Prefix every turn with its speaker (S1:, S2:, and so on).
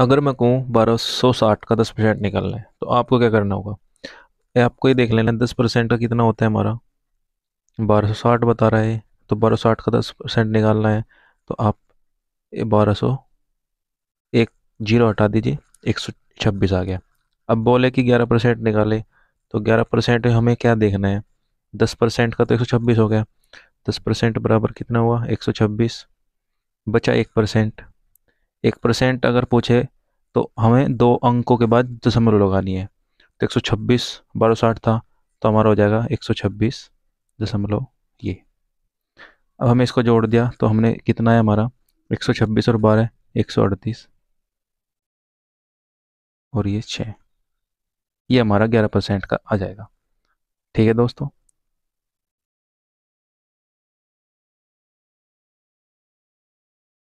S1: अगर मैं कहूँ बारह सौ साठ का दस परसेंट निकालना है तो आपको क्या करना होगा आपको ये देख लेना दस परसेंट का कितना होता है हमारा बारह सौ साठ बता रहा है तो बारह सौ साठ का दस परसेंट निकालना है तो आप बारह सौ एक जीरो हटा दीजिए एक सौ छब्बीस आ गया अब बोले कि ग्यारह परसेंट निकाले तो ग्यारह परसेंट हमें क्या देखना है दस परसेंट का तो एक सौ छब्बीस हो गया दस परसेंट बराबर कितना हुआ एक सौ छब्बीस बचा एक परसेंट एक परसेंट अगर पूछे तो हमें दो अंकों के बाद दशमलव लगानी है तो एक सौ छब्बीस बारह साठ था तो हमारा हो जाएगा एक सौ छब्बीस दशमलव ये अब हमें इसको जोड़ दिया तो हमने कितना है हमारा एक सौ छब्बीस और बारह एक सौ अड़तीस और ये छः ये हमारा ग्यारह परसेंट का आ जाएगा
S2: ठीक है दोस्तों